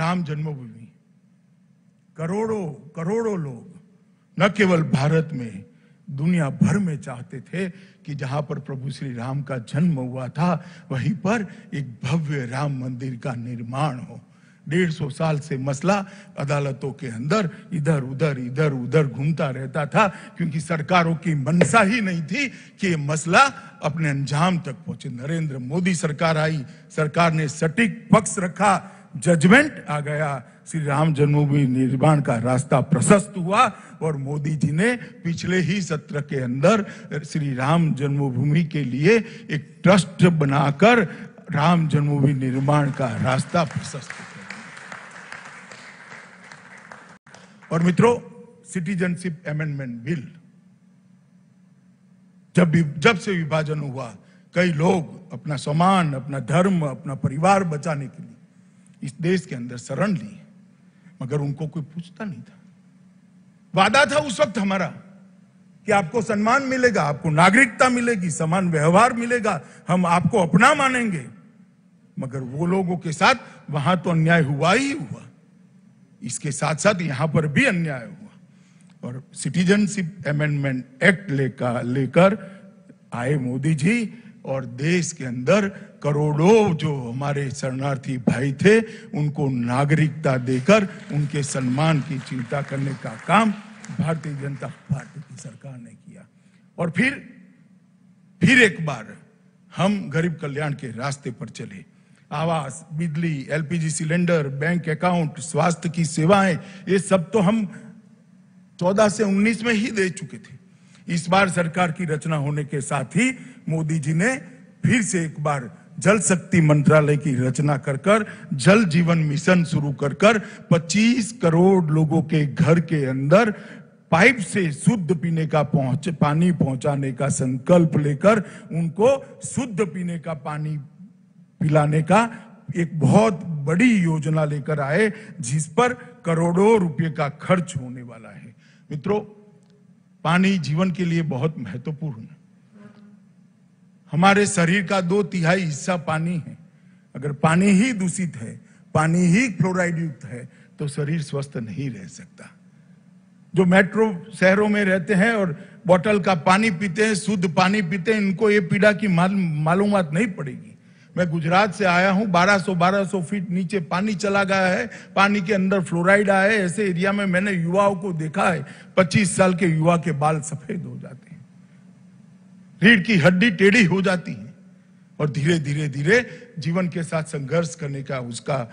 राम जन्मभूमि करोड़ों करोड़ों लोग न केवल भारत में दुनिया भर में चाहते थे कि जहां पर प्रभु श्री राम का जन्म हुआ था वहीं पर एक भव्य राम मंदिर का निर्माण हो डेढ़ सौ साल से मसला अदालतों के अंदर इधर उधर इधर उधर घूमता रहता था क्योंकि सरकारों की मनसा ही नहीं थी कि ये मसला अपने अंजाम तक पहुंचे नरेंद्र मोदी सरकार आई सरकार ने सटीक पक्ष रखा जजमेंट आ गया श्री राम जन्मभूमि निर्माण का रास्ता प्रशस्त हुआ और मोदी जी ने पिछले ही सत्र के अंदर श्री राम जन्मभूमि के लिए एक ट्रस्ट बनाकर राम जन्मभूमि निर्माण का रास्ता प्रशस्त और मित्रों सिटीजनशिप अमेंडमेंट बिल जब भी जब से विभाजन हुआ कई लोग अपना सामान अपना धर्म अपना परिवार बचाने के लिए इस देश के अंदर शरण ली मगर उनको कोई पूछता नहीं था वादा था उस वक्त हमारा कि आपको सम्मान मिलेगा आपको नागरिकता मिलेगी समान व्यवहार मिलेगा हम आपको अपना मानेंगे मगर वो लोगों के साथ वहां तो अन्याय हुआ ही हुआ इसके साथ साथ यहां पर भी अन्याय हुआ और सिटीजनशिप अमेंडमेंट एक्ट लेकर लेकर आए मोदी जी और देश के अंदर करोड़ों जो हमारे शरणार्थी भाई थे उनको नागरिकता देकर उनके सम्मान की चिंता करने का काम भारतीय जनता पार्टी की सरकार ने किया और फिर फिर एक बार हम गरीब कल्याण के रास्ते पर चले आवास बिजली एलपीजी सिलेंडर बैंक अकाउंट स्वास्थ्य की सेवाएं ये सब तो हम 14 से 19 में ही दे चुके थे इस बार सरकार की रचना होने के साथ ही मोदी जी ने फिर से एक बार जल शक्ति मंत्रालय की रचना कर कर जल जीवन मिशन शुरू कर कर 25 करोड़ लोगों के घर के अंदर पाइप से शुद्ध पीने का पहुंच पानी पहुंचाने का संकल्प लेकर उनको शुद्ध पीने का पानी पिलाने का एक बहुत बड़ी योजना लेकर आए जिस पर करोड़ों रुपए का खर्च होने वाला है मित्रों पानी जीवन के लिए बहुत महत्वपूर्ण है हमारे शरीर का दो तिहाई हिस्सा पानी है अगर पानी ही दूषित है पानी ही फ्लोराइड युक्त है तो शरीर स्वस्थ नहीं रह सकता जो मेट्रो शहरों में रहते हैं और बोतल का पानी पीते हैं शुद्ध पानी पीते हैं इनको ये पीड़ा की मालूमत नहीं पड़ेगी मैं गुजरात से आया हूं 1200 1200 फीट नीचे पानी चला गया है पानी के अंदर फ्लोराइड आया है ऐसे एरिया में मैंने युवाओं को देखा है 25 साल के युवा के बाल सफेद हो जाते हैं रीढ़ की हड्डी टेढ़ी हो जाती है और धीरे धीरे धीरे जीवन के साथ संघर्ष करने का उसका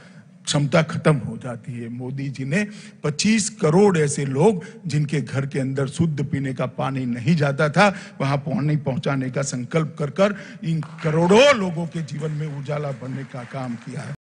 क्षमता खत्म हो जाती है मोदी जी ने 25 करोड़ ऐसे लोग जिनके घर के अंदर शुद्ध पीने का पानी नहीं जाता था वहां पानी पहुंचाने का संकल्प कर कर इन करोड़ों लोगों के जीवन में उजाला बनने का काम किया है